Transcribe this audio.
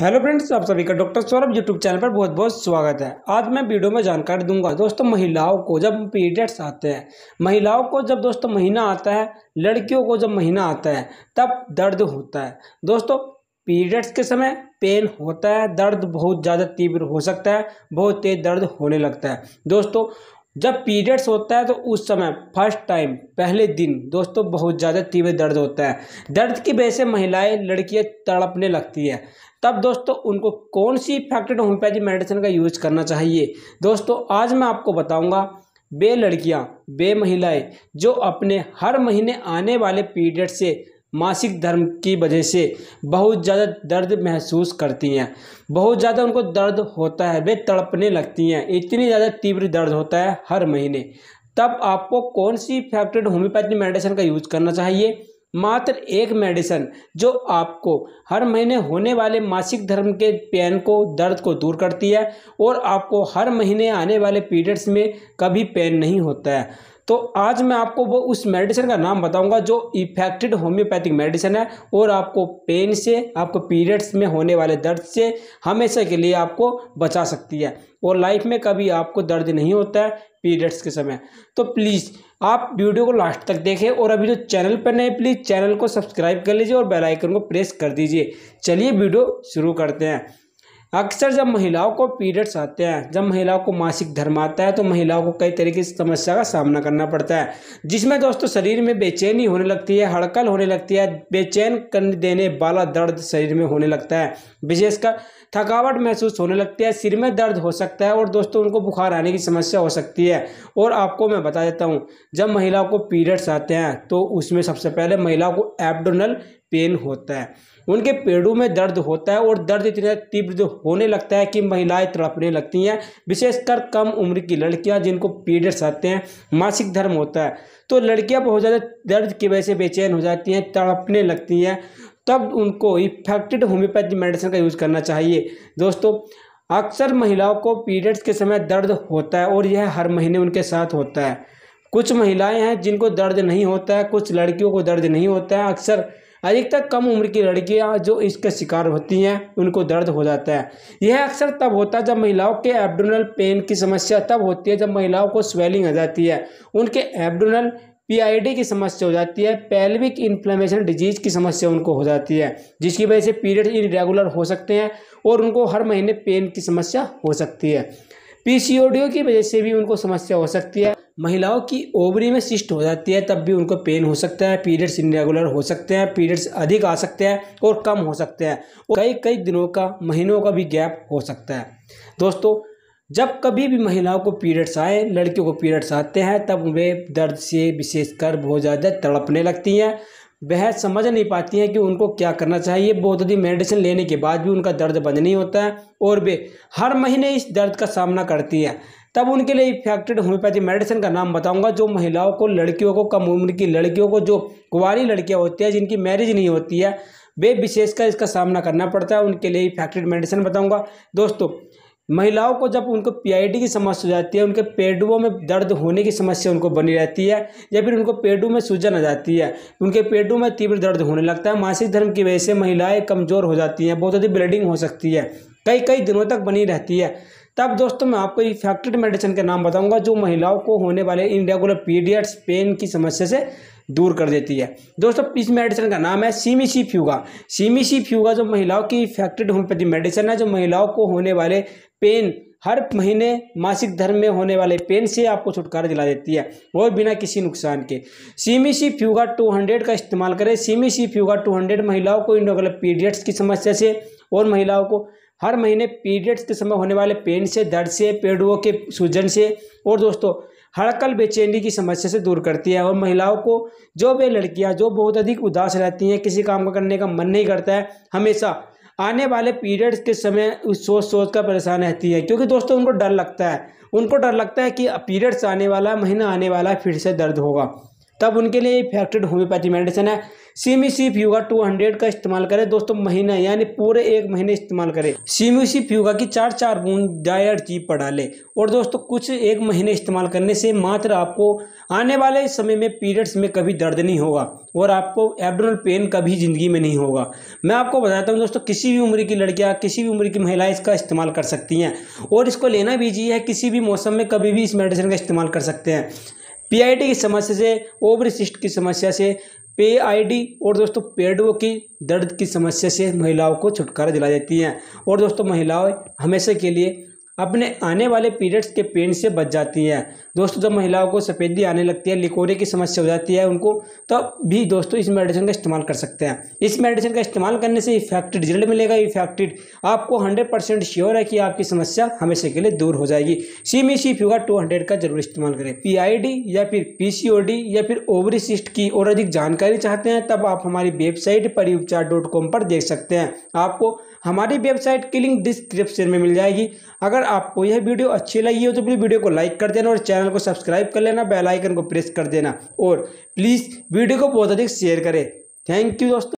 hello friends आप सभी का डॉक्टर सौरभ यूट्यूब चैनल पर बहुत बहुत स्वागत है आज मैं वीडियो में जानकारी दूंगा दोस्तों महिलाओं को जब पीरियड्स आते हैं महिलाओं को जब दोस्तों महीना आता है लड़कियों को जब महीना आता है तब दर्द होता है दोस्तों पीरियड्स के समय पेन होता है दर्द बहुत ज़्यादा तीव्र हो सकता है बहुत तेज़ दर्द होने लगता है दोस्तों जब पीरियड्स होता है तो उस समय फर्स्ट टाइम पहले दिन दोस्तों बहुत ज़्यादा तीव्र दर्द होता है दर्द की वजह से महिलाएं लड़कियां तड़पने लगती है तब दोस्तों उनको कौन सी इफेक्टेड होम्योपैथी मेडिसिन का यूज़ करना चाहिए दोस्तों आज मैं आपको बताऊंगा वे लड़कियां वे महिलाएं जो अपने हर महीने आने वाले पीरियड से मासिक धर्म की वजह से बहुत ज़्यादा दर्द महसूस करती हैं बहुत ज़्यादा उनको दर्द होता है वे तड़पने लगती हैं इतनी ज़्यादा तीव्र दर्द होता है हर महीने तब आपको कौन सी फैक्टेड होम्योपैथी मेडिसिन का यूज़ करना चाहिए मात्र एक मेडिसन जो आपको हर महीने होने वाले मासिक धर्म के पेन को दर्द को दूर करती है और आपको हर महीने आने वाले पीरियड्स में कभी पेन नहीं होता है तो आज मैं आपको वो उस मेडिसिन का नाम बताऊंगा जो इफेक्टेड होम्योपैथिक मेडिसिन है और आपको पेन से आपको पीरियड्स में होने वाले दर्द से हमेशा के लिए आपको बचा सकती है और लाइफ में कभी आपको दर्द नहीं होता है पीरियड्स के समय तो प्लीज़ आप वीडियो को लास्ट तक देखें और अभी जो तो चैनल पर नए प्लीज़ चैनल को सब्सक्राइब कर लीजिए और बेलाइकन को प्रेस कर दीजिए चलिए वीडियो शुरू करते हैं अक्सर जब महिलाओं को पीरियड्स आते हैं जब महिलाओं को मासिक धर्म आता है तो महिलाओं को कई तरीके की समस्या का सामना करना पड़ता है जिसमें दोस्तों शरीर में बेचैनी होने लगती है हड़कल होने लगती है बेचैन कर देने वाला दर्द शरीर में होने लगता है विशेषकर थकावट महसूस होने लगती है सिर में दर्द हो सकता है और दोस्तों उनको बुखार आने की समस्या हो सकती है और आपको मैं बता देता हूँ जब महिलाओं को पीरियड्स आते हैं तो उसमें सबसे पहले महिलाओं को एबडोनल पेन होता है उनके पेड़ों में दर्द होता है और दर्द इतना तीव्र होने लगता है कि महिलाएं तड़पने लगती हैं विशेषकर कम उम्र की लड़कियां जिनको पीरियड्स आते हैं मासिक धर्म होता है तो लड़कियां बहुत ज़्यादा दर्द की वजह से बेचैन हो जाती हैं तड़पने लगती हैं तब उनको इफेक्टेड होम्योपैथी मेडिसिन का यूज़ करना चाहिए दोस्तों अक्सर महिलाओं को पीरियड्स के समय दर्द होता है और यह हर महीने उनके साथ होता है कुछ महिलाएं हैं जिनको दर्द नहीं होता है कुछ लड़कियों को दर्द नहीं होता है अक्सर अधिकतर कम उम्र की लड़कियां जो इसके शिकार होती हैं उनको दर्द हो जाता है यह अक्सर तब होता है जब महिलाओं के एब्डोनल पेन की समस्या तब होती है जब महिलाओं को स्वेलिंग आ जाती है उनके एब्डोनल पीआईडी की समस्या हो जाती है पेल्विक इन्फ्लेमेशन डिजीज की समस्या उनको हो जाती है जिसकी वजह से पीरियड इनरेगुलर हो सकते हैं और उनको हर महीने पेन की समस्या हो सकती है पी की वजह से भी उनको समस्या हो सकती है महिलाओं की ओवरी में सिस्ट हो जाती है तब भी उनको पेन हो सकता है पीरियड्स इनरेगुलर हो सकते हैं पीरियड्स अधिक आ सकते हैं और कम हो सकते हैं और कई कई दिनों का महीनों का भी गैप हो सकता है दोस्तों जब कभी भी महिलाओं को पीरियड्स आए लड़कियों को पीरियड्स आते हैं तब वे दर्द से विशेषकर बहुत ज़्यादा तड़पने लगती हैं वह समझ नहीं पाती हैं कि उनको क्या करना चाहिए बहुत अधिक मेडिसिन लेने के बाद भी उनका दर्द बंद नहीं होता है और वे हर महीने इस दर्द का सामना करती हैं तब उनके लिए इफेक्टेड होम्योपैथी मेडिसिन का नाम बताऊंगा जो महिलाओं को लड़कियों को कम उम्र की लड़कियों को जो कुंवारी लड़कियाँ होती है जिनकी मैरिज नहीं होती है वे विशेषकर इसका सामना करना पड़ता है उनके लिए इफेक्टेड मेडिसिन बताऊँगा दोस्तों महिलाओं को जब उनको पीआईडी की समस्या हो जाती है उनके पेडुओं में दर्द होने की समस्या उनको बनी रहती है या फिर उनको पेडू में सूजन आ जाती है उनके पेडू में तीव्र दर्द होने लगता है मासिक धर्म की वजह से महिलाएं कमज़ोर हो जाती हैं बहुत अधिक ब्लीडिंग हो सकती है कई कई दिनों तक बनी रहती है तब दोस्तों मैं आपको इफेक्टेड मेडिसिन के नाम बताऊंगा जो महिलाओं को होने वाले इनरेगुलर पीरियड्स पेन की समस्या से दूर कर देती है दोस्तों इस मेडिसिन का नाम है सीमीसी फ्यूगा सीमीसी फ्यूगा जो महिलाओं की इफेक्टेड होम्योपैथी मेडिसिन है जो महिलाओं को होने वाले पेन हर महीने मासिक धर्म में होने वाले पेन से आपको छुटकारा दिला देती है और बिना किसी नुकसान के cimicifuga two hundred का इस्तेमाल करें cimicifuga two hundred महिलाओं को इंडोगल पीरियड्स की समस्या से और महिलाओं को हर महीने पीरियड्स के समय होने वाले पेन से दर्द से पेड़ों के सूजन से और दोस्तों हड़कल बेचैनी की समस्या से दूर करती है और महिलाओं को जो भी लड़कियां जो बहुत अधिक उदास रहती हैं किसी काम का करने का मन नहीं करता है हमेशा आने वाले पीरियड्स के समय उस सोच सोच का परेशान रहती है क्योंकि दोस्तों उनको डर लगता है उनको डर लगता है कि पीरियड्स आने वाला महीना आने वाला है फिर से दर्द होगा तब उनके लिए इफेक्टेड होम्योपैथी मेडिसिन है cimicifuga to hundred का इस्तेमाल करें दोस्तों महीना यानी पूरे एक महीने इस्तेमाल करें सीमी सीप युगा की चार चार बूंद डायर जी पढ़ा लें और दोस्तों कुछ एक महीने इस्तेमाल करने से मात्र आपको आने वाले समय में पीरियड्स में कभी दर्द नहीं होगा और आपको एबडोनल पेन कभी ज़िंदगी में नहीं होगा मैं आपको बताता हूँ दोस्तों किसी भी उम्र की लड़कियाँ किसी भी उम्र की महिलाएं इसका इस्तेमाल कर सकती हैं और इसको लेना भी चाहिए है किसी भी मौसम में कभी भी इस मेडिसिन का इस्तेमाल कर सकते हैं पीआईटी की समस्या से ओवरसिस्ट की समस्या से पे आईडी और दोस्तों पेड़ों की दर्द की समस्या से महिलाओं को छुटकारा दिलाई जाती है और दोस्तों महिलाएं हमेशा के लिए अपने आने वाले पीरियड्स के पेन से बच जाती है दोस्तों जब महिलाओं को सफ़ेदी आने लगती है लिकोरे की समस्या हो जाती है उनको तब तो भी दोस्तों इस मेडिसिन का इस्तेमाल कर सकते हैं इस मेडिसिन का इस्तेमाल करने से इफेक्टेड रिजल्ट मिलेगा इफेक्टेड आपको हंड्रेड परसेंट श्योर है कि आपकी समस्या हमेशा के लिए दूर हो जाएगी सी मी सी फ्यूगा टू हंड्रेड का जरूर इस्तेमाल करें पी या फिर पी या फिर ओवरी सिस्ट की और अधिक जानकारी चाहते हैं तब आप हमारी वेबसाइट कॉम पर देख सकते हैं आपको हमारी वेबसाइट की लिंक डिस्क्रिप्शन में मिल जाएगी अगर आपको यह वीडियो अच्छी लगी हो तो प्लीज़ वीडियो को लाइक कर देना और चैनल को सब्सक्राइब कर लेना बेलाइकन को प्रेस कर देना और प्लीज़ वीडियो को बहुत अधिक शेयर करें थैंक यू दोस्तों